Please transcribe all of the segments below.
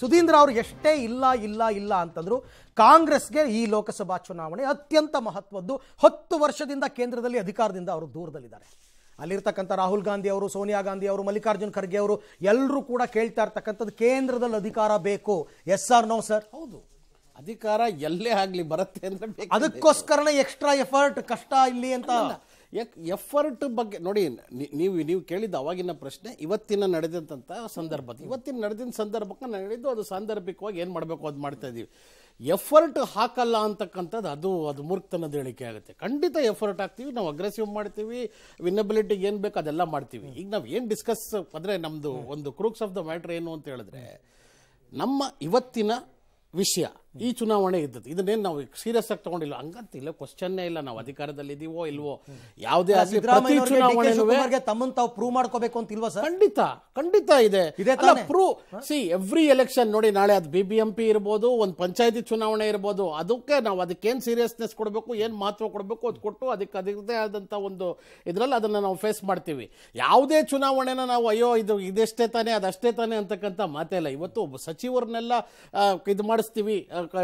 ಸುಧೀಂದ್ರ ಅವರು ಎಷ್ಟೇ ಇಲ್ಲ ಇಲ್ಲ ಇಲ್ಲ ಅಂತಂದ್ರು ಕಾಂಗ್ರೆಸ್ಗೆ ಈ ಲೋಕಸಭಾ ಚುನಾವಣೆ ಅತ್ಯಂತ ಮಹತ್ವದ್ದು ಹತ್ತು ವರ್ಷದಿಂದ ಕೇಂದ್ರದಲ್ಲಿ ಅಧಿಕಾರದಿಂದ ಅವರು ದೂರದಲ್ಲಿದ್ದಾರೆ ಅಲ್ಲಿರ್ತಕ್ಕಂಥ ರಾಹುಲ್ ಗಾಂಧಿ ಅವರು ಸೋನಿಯಾ ಗಾಂಧಿ ಅವರು ಮಲ್ಲಿಕಾರ್ಜುನ್ ಖರ್ಗೆ ಅವರು ಎಲ್ಲರೂ ಕೂಡ ಕೇಳ್ತಾ ಇರ್ತಕ್ಕಂಥದ್ದು ಕೇಂದ್ರದಲ್ಲಿ ಅಧಿಕಾರ ಬೇಕು ಎಸ್ ಆರ್ ನೋ ಸರ್ ಹೌದು ಅಧಿಕಾರ ಎಲ್ಲೇ ಆಗ್ಲಿ ಬರುತ್ತೆ ಅದಕ್ಕೋಸ್ಕರನೇ ಎಕ್ಸ್ಟ್ರಾ ಎಫರ್ಟ್ ಕಷ್ಟ ಇಲ್ಲಿ ಅಂತ ಯಾಕೆ ಎಫರ್ಟ್ ಬಗ್ಗೆ ನೋಡಿ ನೀವು ನೀವು ಕೇಳಿದ್ದು ಅವಾಗಿನ ಪ್ರಶ್ನೆ ಇವತ್ತಿನ ನಡೆದಂಥ ಸಂದರ್ಭ ಇವತ್ತಿನ ನಡೆದಿನ ಸಂದರ್ಭಕ್ಕೆ ನಾನು ಹೇಳಿದ್ದು ಅದು ಸಾಂದರ್ಭಿಕವಾಗಿ ಏನು ಮಾಡಬೇಕು ಅದು ಮಾಡ್ತಾ ಇದ್ದೀವಿ ಎಫರ್ಟ್ ಹಾಕಲ್ಲ ಅಂತಕ್ಕಂಥದ್ದು ಅದು ಅದು ಮೂರ್ಖತನದ ಹೇಳಿಕೆ ಆಗುತ್ತೆ ಖಂಡಿತ ಎಫರ್ಟ್ ಹಾಕ್ತೀವಿ ನಾವು ಅಗ್ರೆಸಿವ್ ಮಾಡ್ತೀವಿ ವಿನಬಿಲಿಟಿ ಏನು ಬೇಕು ಅದೆಲ್ಲ ಮಾಡ್ತೀವಿ ಈಗ ನಾವು ಏನು ಡಿಸ್ಕಸ್ ಅಂದರೆ ನಮ್ಮದು ಒಂದು ಕ್ರೂಕ್ಸ್ ಆಫ್ ದ ಮ್ಯಾಟ್ರ್ ಏನು ಅಂತ ಹೇಳಿದ್ರೆ ನಮ್ಮ ಇವತ್ತಿನ ವಿಷಯ ಈ ಚುನಾವಣೆ ಇದ್ದದ್ದು ಇದನ್ನೇನು ನಾವು ಸೀರಿಯಸ್ ಆಗಿ ತಗೊಂಡಿಲ್ಲ ಹಂಗಂತಿಲ್ಲ ಕ್ವಶನ್ನೇ ಇಲ್ಲ ನಾವು ಅಧಿಕಾರದಲ್ಲಿ ಇದೀವೋ ಇಲ್ವೋ ಯಾವುದೇ ಚುನಾವಣೆ ತಮ್ಮನ್ನು ತಾವು ಪ್ರೂವ್ ಮಾಡ್ಕೋಬೇಕು ಅಂತ ಇಲ್ವಾ ಸರ್ ಖಂಡಿತ ಖಂಡಿತ ಇದೆ ಪ್ರೂವ್ ಸಿ ಎವ್ರಿ ಎಲೆಕ್ಷನ್ ನೋಡಿ ನಾಳೆ ಅದು ಬಿ ಬಿ ಎಂ ಪಿ ಇರ್ಬೋದು ಒಂದು ಪಂಚಾಯತಿ ಚುನಾವಣೆ ಇರ್ಬೋದು ಅದಕ್ಕೆ ನಾವು ಅದಕ್ಕೇನು ಸೀರಿಯಸ್ನೆಸ್ ಕೊಡಬೇಕು ಏನು ಮಹತ್ವ ಕೊಡಬೇಕು ಅದು ಕೊಟ್ಟು ಅದಕ್ಕೆ ಅದರದೇ ಆದಂಥ ಒಂದು ಇದ್ರಲ್ಲಿ ಅದನ್ನ ನಾವು ಫೇಸ್ ಮಾಡ್ತೀವಿ ಯಾವುದೇ ಚುನಾವಣೆನ ನಾವು ಅಯ್ಯೋ ಇದು ಇದೆಷ್ಟೇ ತಾನೇ ಅದಷ್ಟೇ ತಾನೇ ಅಂತಕ್ಕಂಥ ಮಾತೇ ಇಲ್ಲ ಇವತ್ತು ಸಚಿವರನ್ನೆಲ್ಲ ಇದು ಮಾಡಿಸ್ತೀವಿ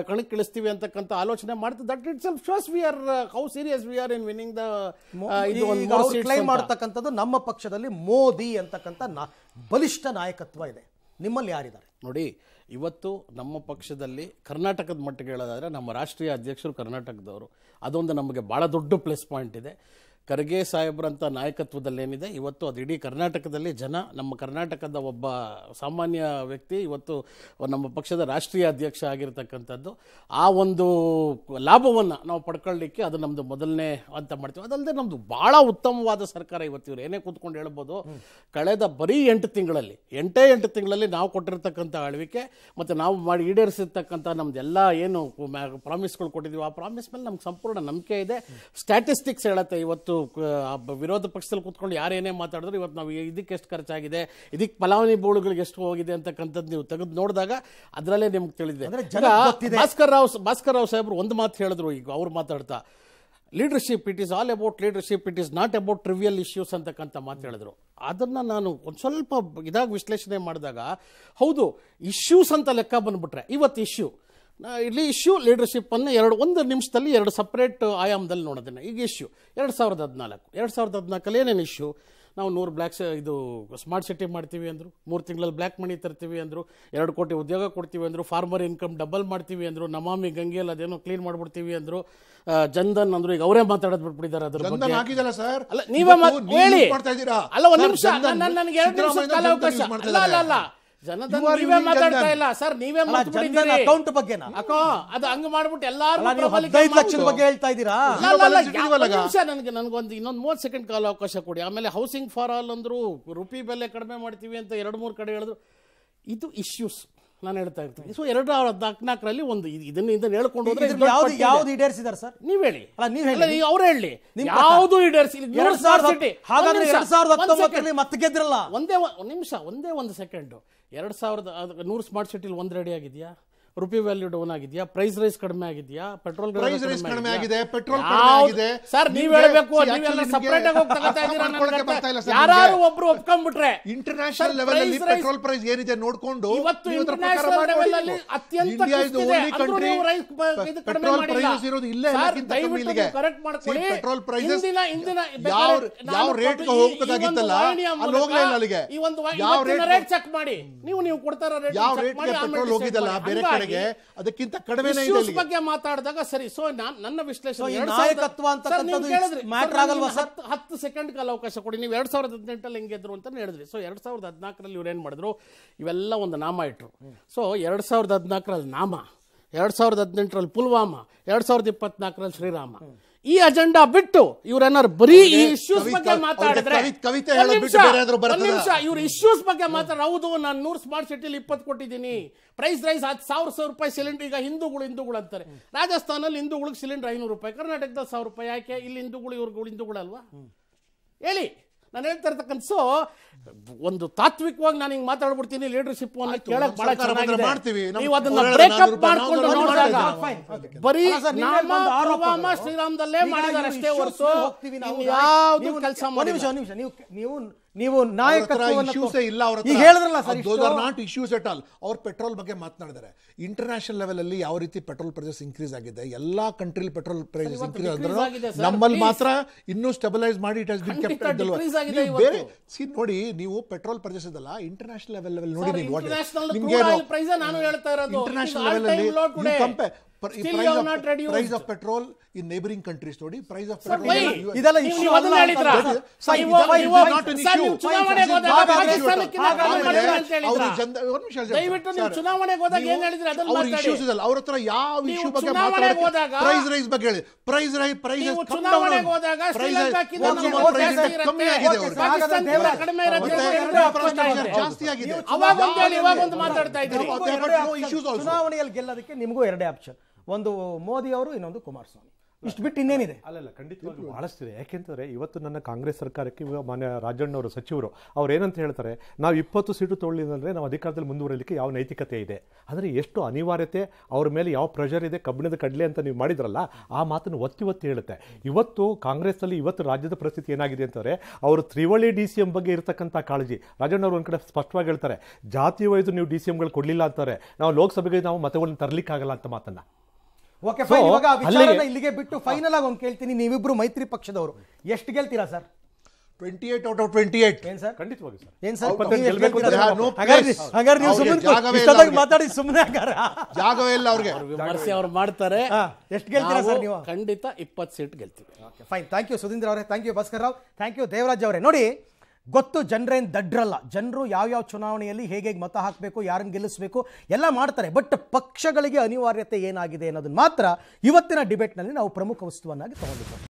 ಕಣಕ್ಕಿಳಿಸ್ತೀವಿ ಅಂತಕ್ಕಂಥ ಆಲೋಚನೆ ಮಾಡ್ತಾ that itself shows we are how serious we are in winning the ಇದು ಒಂದು ಕ್ಲೈಮ್ ನಮ್ಮ ಪಕ್ಷದಲ್ಲಿ ಮೋದಿ ಅಂತಕ್ಕಂಥ ಬಲಿಷ್ಠ ನಾಯಕತ್ವ ಇದೆ ನಿಮ್ಮಲ್ಲಿ ಯಾರಿದ್ದಾರೆ ನೋಡಿ ಇವತ್ತು ನಮ್ಮ ಪಕ್ಷದಲ್ಲಿ ಕರ್ನಾಟಕದ ಮಟ್ಟಿಗೆ ಹೇಳೋದಾದರೆ ನಮ್ಮ ರಾಷ್ಟ್ರೀಯ ಅಧ್ಯಕ್ಷರು ಕರ್ನಾಟಕದವರು ಅದೊಂದು ನಮಗೆ ಭಾಳ ದೊಡ್ಡ ಪ್ಲಸ್ ಪಾಯಿಂಟ್ ಇದೆ ಖರ್ಗೆ ಸಾಹೇಬ್ರಂಥ ನಾಯಕತ್ವದಲ್ಲೇನಿದೆ ಇವತ್ತು ಅದು ಇಡೀ ಕರ್ನಾಟಕದಲ್ಲಿ ಜನ ನಮ್ಮ ಕರ್ನಾಟಕದ ಒಬ್ಬ ಸಾಮಾನ್ಯ ವ್ಯಕ್ತಿ ಇವತ್ತು ನಮ್ಮ ಪಕ್ಷದ ರಾಷ್ಟ್ರೀಯ ಅಧ್ಯಕ್ಷ ಆಗಿರತಕ್ಕಂಥದ್ದು ಆ ಒಂದು ಲಾಭವನ್ನು ನಾವು ಪಡ್ಕೊಳ್ಳಿಕ್ಕೆ ಅದು ನಮ್ಮದು ಮೊದಲನೇ ಅಂತ ಮಾಡ್ತೀವಿ ಅದಲ್ಲದೆ ನಮ್ಮದು ಭಾಳ ಉತ್ತಮವಾದ ಸರ್ಕಾರ ಇವತ್ತು ಇವರು ಏನೇ ಕೂತ್ಕೊಂಡು ಹೇಳ್ಬೋದು ಕಳೆದ ಬರೀ ಎಂಟು ತಿಂಗಳಲ್ಲಿ ಎಂಟೇ ಎಂಟು ತಿಂಗಳಲ್ಲಿ ನಾವು ಕೊಟ್ಟಿರ್ತಕ್ಕಂಥ ಆಳ್ವಿಕೆ ಮತ್ತು ನಾವು ಮಾಡಿ ಈಡೇರಿಸಿರ್ತಕ್ಕಂಥ ನಮ್ಮದೆಲ್ಲ ಏನು ಪ್ರಾಮಿಸ್ಗಳು ಕೊಟ್ಟಿದ್ದೀವಿ ಆ ಪ್ರಾಮಿಸ್ ಮೇಲೆ ನಮ್ಗೆ ಸಂಪೂರ್ಣ ನಂಬಿಕೆ ಇದೆ ಸ್ಟ್ಯಾಟಿಸ್ಟಿಕ್ಸ್ ಹೇಳುತ್ತೆ ಇವತ್ತು ಇವತ್ತು ವಿರೋಧ ಪಕ್ಷದಲ್ಲಿ ಕೂತ್ಕೊಂಡು ಯಾರೇನೇ ಮಾತಾಡಿದ್ರು ಇವತ್ತು ನಾವು ಇದಕ್ಕೆ ಎಷ್ಟು ಖರ್ಚಾಗಿದೆ ಇದಕ್ಕೆ ಬೋಳುಗಳಿಗೆ ಎಷ್ಟು ಹೋಗಿದೆ ಅಂತಕ್ಕಂಥದ್ದು ನೀವು ತೆಗೆದು ನೋಡಿದಾಗ ಅದರಲ್ಲೇ ನಿಮ್ಗೆ ತಿಳಿದಿದೆ ಭಾಸ್ಕರ್ ರಾವ್ ಭಾಸ್ಕರ್ ರಾವ್ ಸಾಹೇಬ್ರು ಒಂದು ಮಾತು ಹೇಳಿದ್ರು ಈಗ ಅವ್ರು ಮಾತಾಡ್ತಾ leadership it is all about leadership it is not about trivial issues ಅಂತಕ್ಕಂಥ ಹೇಳಿದ್ರು ಅದನ್ನು ನಾನು ಒಂದು ಸ್ವಲ್ಪ ಇದಾಗಿ ವಿಶ್ಲೇಷಣೆ ಮಾಡಿದಾಗ ಹೌದು ಇಶ್ಯೂಸ್ ಅಂತ ಲೆಕ್ಕ ಬಂದ್ಬಿಟ್ರೆ ಇವತ್ತು ಇಶ್ಯೂ ಇಲ್ಲಿ ಇಶ್ಯೂ ಲೀಡರ್ಶಿಪ್ಪನ್ನು ಎರಡು ಒಂದು ನಿಮಿಷದಲ್ಲಿ ಎರಡು ಸಪ್ರೇಟ್ ಆಯಾಮದಲ್ಲಿ ನೋಡೋದನ್ನು ಈಗ ಇಶ್ಯೂ ಎರಡು ಸಾವಿರದ ಹದಿನಾಲ್ಕು ಎರಡು ಸಾವಿರದ ಹದಿನಾಲ್ಕಲ್ಲಿ ಏನೇನು ಇಶ್ಯೂ ನಾವು ನೂರು ಬ್ಲ್ಯಾಕ್ಸ್ ಇದು ಸ್ಮಾರ್ಟ್ ಸಿಟಿ ಮಾಡ್ತೀವಿ ಅಂದರು ಮೂರು ತಿಂಗಳಲ್ಲಿ ಬ್ಲ್ಯಾಕ್ ಮನಿ ತರ್ತೀವಿ ಅಂದರು ಎರಡು ಕೋಟಿ ಉದ್ಯೋಗ ಕೊಡ್ತೀವಿ ಅಂದರು ಫಾರ್ಮರ್ ಇನ್ಕಮ್ ಡಬಲ್ ಮಾಡ್ತೀವಿ ಅಂದರು ನಮಾಮಿ ಗಂಗೆಯಲ್ಲಿ ಅದೇನೋ ಕ್ಲೀನ್ ಮಾಡಿಬಿಡ್ತೀವಿ ಅಂದರು ಜನ್ಧನ್ ಅಂದರು ಈಗ ಅವರೇ ಮಾತಾಡೋದು ಬಿಟ್ಬಿಟ್ಟಿದ್ದಾರೆ ಅದ್ರ ಬಗ್ಗೆ ಸರ್ ಅಲ್ಲ ನೀವೇ ಹೇಳಿ ಅಲ್ಲ ಒಂದು ನಿಮಿಷ ನನಗೆ ಎರಡು ನಿಮಿಷ ಅಲ್ಲ ಅಲ್ಲ ನೀವೇ ಮಾತಾಡ್ತಾ ಇಲ್ಲ ಸರ್ ನೀವೇ ಜನಧನ್ ಅಕೌಂಟ್ ಬಗ್ಗೆ ಅದು ಹಂಗ ಮಾಡ್ಬಿಟ್ಟು ಎಲ್ಲಾರು ಹದಿನೈದು ಲಕ್ಷದ ಬಗ್ಗೆ ಹೇಳ್ತಾ ಇದ್ದೀರಾ ನನಗೆ ನನಗೊಂದು ಇನ್ನೊಂದು ಮೂವತ್ತು ಸೆಕೆಂಡ್ ಕಾಲ ಅವಕಾಶ ಕೊಡಿ ಆಮೇಲೆ ಹೌಸಿಂಗ್ ಫಾರ್ ಆಲ್ ಅಂದ್ರು ರುಪಿ ಬೆಲೆ ಕಡಿಮೆ ಮಾಡ್ತೀವಿ ಅಂತ ಎರಡು ಮೂರು ಕಡೆ ಹೇಳಿದ್ರು ಇದು ಇಶ್ಯೂಸ್ ನಾನು ಹೇಳ್ತಾ ಇರ್ತೀನಿ ಸೊ ಎರಡು ಸಾವಿರದ ಹದಿನಾಲ್ಕರಲ್ಲಿ ಒಂದು ಇದನ್ನ ಇದನ್ನ ಹೇಳ್ಕೊಂಡು ಹೋದ್ರೆ ಯಾವ್ದು ಯಾವ್ದು ಈಡೇರಿಸಿದಾರೆ ಸರ್ ನೀವು ಹೇಳಿ ಅಲ್ಲ ನೀವು ಹೇಳಿ ಅವ್ರು ಹೇಳಿ ಯಾವುದು ಈಡೇರಿಸಿ ಸಾವಿರದ ಹಾಗಾದ್ರೆ ಸಾವಿರದ ಮತ್ತೆ ಗೆದ್ರಲ್ಲ ಒಂದೇ ನಿಮಿಷ ಒಂದೇ ಒಂದು ಸೆಕೆಂಡು ಎರಡು ಸಾವಿರದ ನೂರು ಸ್ಮಾರ್ಟ್ ಸಿಟಿಲಿ ಒಂದು ರೆಡಿ ಆಗಿದೆಯಾ ರುಪಿ ವ್ಯಾಲ್ಯೂ ಡೌನ್ ಆಗಿದೆಯಾ ಪ್ರೈಸ್ ರೈಸ್ ಕಡಿಮೆ ಆಗಿದೆಯಾ ಪೆಟ್ರೋಲ್ ಪ್ರೈಸ್ ರೈಸ್ ಕಡಿಮೆ ಆಗಿದೆ ಪೆಟ್ರೋಲ್ ಕಡಿಮೆ ಆಗಿದೆ ಸರ್ ನೀವು ಹೇಳಬೇಕು ನೀವೆಲ್ಲ ಸೆಪರೇಟ್ ಆಗಿ ಹೋಗಿ ಇದ್ದೀರಾ ನನಗೆ ಬರ್ತಾ ಇಲ್ಲ ಸರ್ ಯಾರು ಒಬ್ರು ಒಪ್ಕೊಂಡ್ಬಿಟ್ರೆ ಇಂಟರ್ನ್ಯಾಷನಲ್ ಲೆವೆಲ್ ಅಲ್ಲಿ ಪೆಟ್ರೋಲ್ ಪ್ರೈಸ್ ಏನಿದೆ ನೋಡ್ಕೊಂಡು ಇವತ್ತು ಇಂಟರ್ನ್ಯಾಷನಲ್ ಲೆವೆಲ್ ಅಲ್ಲಿ ಅತ್ಯಂತ ಕಂಟ್ರಿ ಪೆಟ್ರೋಲ್ ಪ್ರೈಸ್ ಇರೋದು ಇಲ್ಲೇ ಎಲ್ಲಕ್ಕಿಂತ ಕಮ್ಮಿ ಇಲ್ಲಿಗೆ ಕರೆಕ್ಟ್ ಮಾಡ್ಕೊಳ್ಳಿ ಪೆಟ್ರೋಲ್ ಪ್ರೈಸಸ್ ಯಾವ ಯಾವ ರೇಟ್ ಗೆ ಹೋಗಬೇಕಾಗಿತ್ತಲ್ಲ ಅಲ್ಲಿ ಹೋಗಲೇ ಇಲ್ಲ ಅಲ್ಲಿಗೆ ಈ ಒಂದು ಯಾವ ರೇಟ್ ಚೆಕ್ ಮಾಡಿ ನೀವು ನೀವು ಕೊಡ್ತಾರ ರೇಟ್ ಯಾವ ರೇಟ್ ಪೆಟ್ರೋಲ್ ಹೋಗಿದಲ್ಲ ಬೇರೆ ಅದಕ್ಕಿಂತ ಕಡಿಮೆ ಬಗ್ಗೆ ಮಾತಾಡಿದಾಗ ಸರಿ ಸೊ ನನ್ನ ವಿಶ್ಲೇಷಣೆ ಹತ್ತು ಸೆಕೆಂಡ್ ಕಾಲ ಅವಕಾಶ ಕೊಡಿ ನೀವು ಎರಡ್ ಸಾವಿರದ ಹದಿನೆಂಟಲ್ಲಿ ಹೆಂಗೆ ಇದ್ರು ಅಂತ ಹೇಳಿದ್ರಿ ಸೊ ಎರಡ್ ಸಾವಿರದ ಹದಿನಾಲ್ಕರಲ್ಲಿ ಇವ್ರು ಏನ್ ಮಾಡಿದ್ರು ಇವೆಲ್ಲ ಒಂದು ನಾಮ ಇಟ್ರು ಸೊ ಎರಡ್ ಸಾವಿರದ ಹದಿನಾಲ್ಕರಲ್ಲಿ ನಾಮ ಎರಡ್ ಸಾವಿರದ ಹದಿನೆಂಟರಲ್ಲಿ ಪುಲ್ವಾಮಾ ಎರಡ್ ಸಾವಿರದ ಇಪ್ಪತ್ನಾಲ್ಕರಲ್ಲಿ ಶ್ರೀರಾಮ ಈ ಅಜೆಂಡಾ ಬಿಟ್ಟು ಇವ್ರೇನಾದ್ರು ಬರೀ ಈ ಇಶ್ಯೂಸ್ ಬಗ್ಗೆ ಮಾತಾಡಿದ್ರೆ ಕವಿತೆ ಇವ್ರ ಇಶ್ಯೂಸ್ ಬಗ್ಗೆ ಮಾತಾಡ ಹೌದು ನಾನು ನೂರು ಸ್ಮಾರ್ಟ್ ಸಿಟಿಲಿ ಇಪ್ಪತ್ತು ಕೊಟ್ಟಿದ್ದೀನಿ ಪ್ರೈಸ್ ರೈಸ್ ಹತ್ತು ಸಾವಿರ ಸಾವಿರ ರೂಪಾಯಿ ಸಿಲಿಂಡರ್ ಈಗ ಹಿಂದೂಗಳು ಹಿಂದೂಗಳು ಅಂತಾರೆ ರಾಜಸ್ಥಾನಲ್ಲಿ ಹಿಂದೂಗಳಿಗೆ ಸಿಲಿಂಡರ್ ಐನೂರು ರೂಪಾಯಿ ಕರ್ನಾಟಕದಲ್ಲಿ ಸಾವಿರ ರೂಪಾಯಿ ಯಾಕೆ ಇಲ್ಲಿ ಹಿಂದೂಗಳು ಹಿಂದೂಗಳು ಹಿಂದೂಗಳಲ್ವಾ ಹೇಳಿ ನಾನು ಹೇಳ್ತಾ ಇರೋದ ಕನಸು ಒಂದು ತಾತ್ವಿಕವಾಗಿ ನಾನು ಹಿಂಗೆ ಮಾತಾಡ್ಬಿಡ್ತೀನಿ ಲೀಡರ್ಶಿಪ್ ಅನ್ನ ಕೇಳಕ್ ಬಹಳ ಚೆನ್ನಾಗಿ ಮಾಡ್ತೀವಿ ನೀವು ಅದನ್ನ ಬ್ರೇಕಪ್ ಮಾಡ್ಕೊಂಡು ನೋಡಿದಾಗ ಬರೀ ನಾಮ ಪರವಾಮ ಶ್ರೀರಾಮದಲ್ಲೇ ಮಾಡಿದ್ದಾರೆ ಅಷ್ಟೇ ಹೊರತು ಯಾವುದು ಕೆಲಸ ಮಾಡಿ ನಿಮಿಷ ನಿಮಿಷ ನೀವು ನೀವು ನೀವು ಇಶ್ಯೂಸ್ ಎಟ್ ಆಲ್ ಅವ್ರು ಪೆಟ್ರೋಲ್ ಬಗ್ಗೆ ಮಾತನಾಡಿದ್ದಾರೆ ಇಂಟರ್ನ್ಯಾಷನಲ್ ಲೆವೆಲ್ ಅಲ್ಲಿ ಯಾವ ರೀತಿ ಪೆಟ್ರೋಲ್ ಪ್ರೈಸಸ್ ಇನ್ಕ್ರೀಸ್ ಆಗಿದೆ ಎಲ್ಲಾ ಕಂಟ್ರಿಲಿ ಪೆಟ್ರೋಲ್ ಪ್ರೈಸಸ್ ಇನ್ಕ್ರೀಸ್ ಅಂದ್ರೆ ನಮ್ಮಲ್ಲಿ ಮಾತ್ರ ಇನ್ನೂ ಸ್ಟೆಬಿಲೈಸ್ ಮಾಡಿ ಇಟ್ ಹಸ್ ಬಿನ್ ಬೇರೆ ನೋಡಿ ನೀವು ಪೆಟ್ರೋಲ್ ಪ್ರೈಸಸ್ ಇದಲ್ಲ ಇಂಟರ್ನ್ಯಾಷನಲ್ ಲೆವೆಲ್ ಲೆವೆಲ್ ನೋಡಿ ಇಂಟರ್ನ್ಯಾಷನಲ್ ಲೆವೆಲ್ ಅಲ್ಲಿ price of petrol in neighbouring countries ನೋಡಿ ಪ್ರೈಸ್ ಆಫ್ ಪೆಟ್ರೋಲ್ ಇಶ್ಯೂ ಯಾವ ಇಶ್ಯೂ ಬಗ್ಗೆ ಪ್ರೈಸ್ ರೈಸ್ ಬಗ್ಗೆ ಹೇಳಿ ಪ್ರೈಸ್ ರೈಸ್ ಪ್ರೈಸ್ ಜಾಸ್ತಿ ಆಗಿದೆ ಮಾತಾಡ್ತಾ ಚುನಾವಣೆಯಲ್ಲಿ ಗೆಲ್ಲೋದಕ್ಕೆ ನಿಮಗೂ ಎರಡೇ ಆಪ್ಷನ್ ಒಂದು ಮೋದಿ ಅವರು ಇನ್ನೊಂದು ಕುಮಾರಸ್ವಾಮಿ ಇಷ್ಟು ಬಿಟ್ಟು ಇನ್ನೇನಿದೆ ಅಲ್ಲಲ್ಲ ಖಂಡಿತವಾಗಿ ಬಹಳಷ್ಟಿದೆ ಯಾಕೆಂದರೆ ಇವತ್ತು ನನ್ನ ಕಾಂಗ್ರೆಸ್ ಸರ್ಕಾರಕ್ಕೆ ಇವಾಗ ಮಾನ್ಯ ರಾಜಣ್ಣವರು ಸಚಿವರು ಅವ್ರು ಏನಂತ ಹೇಳ್ತಾರೆ ನಾವು ಇಪ್ಪತ್ತು ಸೀಟು ಅಂದ್ರೆ ನಾವು ಅಧಿಕಾರದಲ್ಲಿ ಮುಂದುವರಲಿಕ್ಕೆ ಯಾವ ನೈತಿಕತೆ ಇದೆ ಆದರೆ ಎಷ್ಟು ಅನಿವಾರ್ಯತೆ ಅವ್ರ ಮೇಲೆ ಯಾವ ಪ್ರೆಷರ್ ಇದೆ ಕಬ್ಬಿಣದ ಕಡಲೆ ಅಂತ ನೀವು ಮಾಡಿದ್ರಲ್ಲ ಆ ಮಾತನ್ನು ಒತ್ತಿ ಒತ್ತಿ ಹೇಳುತ್ತೆ ಇವತ್ತು ಕಾಂಗ್ರೆಸ್ನಲ್ಲಿ ಇವತ್ತು ರಾಜ್ಯದ ಪರಿಸ್ಥಿತಿ ಏನಾಗಿದೆ ಅಂತಂದರೆ ಅವರು ತ್ರಿವಳಿ ಡಿ ಸಿ ಎಂ ಬಗ್ಗೆ ಇರತಕ್ಕಂಥ ಕಾಳಜಿ ರಾಜಣ್ಣವರು ಒಂದು ಕಡೆ ಸ್ಪಷ್ಟವಾಗಿ ಹೇಳ್ತಾರೆ ಜಾತಿ ವೈದು ನೀವು ಡಿ ಸಿ ಎಂಗಳು ಕೊಡಲಿಲ್ಲ ಅಂತಾರೆ ನಾವು ಲೋಕಸಭೆಗೆ ನಾವು ಮತಗಳನ್ನು ತರಲಿಕ್ಕಾಗಲ್ಲ ಅಂತ ಮಾತನ್ನು ಓಕೆ ಫೈನ್ ಇವಾಗ ಇಲ್ಲಿಗೆ ಬಿಟ್ಟು ಫೈನಲ್ ಆಗಿ ಒಂದು ಕೇಳ್ತೀನಿ ನೀವಿಬ್ರು ಮೈತ್ರಿ ಪಕ್ಷದವರು ಎಷ್ಟು ಗೆಲ್ತೀರಾ sir twenty eight out of twenty eight ಏನ್ ಸರ್ ಖಂಡಿತವಾಗಿ ಸರ್ ಏನ್ ಸರ್ ಹಾಗಾದ್ರೆ ನೀವು ಸುಮ್ಮನೆ ಮಾತಾಡಿ ಸುಮ್ಮನೆ ಜಾಗವೇ ಇಲ್ಲ ಅವ್ರಿಗೆ ವಿಮರ್ಶೆ ಅವ್ರು ಮಾಡ್ತಾರೆ ಎಷ್ಟು ಗೆಲ್ತೀರಾ ಸರ್ ನೀವು ಖಂಡಿತ ಇಪ್ಪತ್ತು ಸೀಟ್ ಗೆಲ್ತೀವಿ okay fine thank you Sudhindra ಅವರೇ thank you Bhaskar Rao thank you Devaraj ಅವರೇ ನೋಡಿ ಗೊತ್ತು ಜನರೇನು ದಡ್ರಲ್ಲ ಜನರು ಯಾವ್ಯಾವ ಚುನಾವಣೆಯಲ್ಲಿ ಹೇಗೆ ಹೇಗೆ ಮತ ಹಾಕಬೇಕು ಯಾರನ್ನು ಗೆಲ್ಲಿಸಬೇಕು ಎಲ್ಲ ಮಾಡ್ತಾರೆ ಬಟ್ ಪಕ್ಷಗಳಿಗೆ ಅನಿವಾರ್ಯತೆ ಏನಾಗಿದೆ ಅನ್ನೋದನ್ನು ಮಾತ್ರ ಇವತ್ತಿನ ಡಿಬೇಟ್ನಲ್ಲಿ ನಾವು ಪ್ರಮುಖ ವಸ್ತುವನ್ನಾಗಿ ತಗೊಂಡಿದ್ದೇವೆ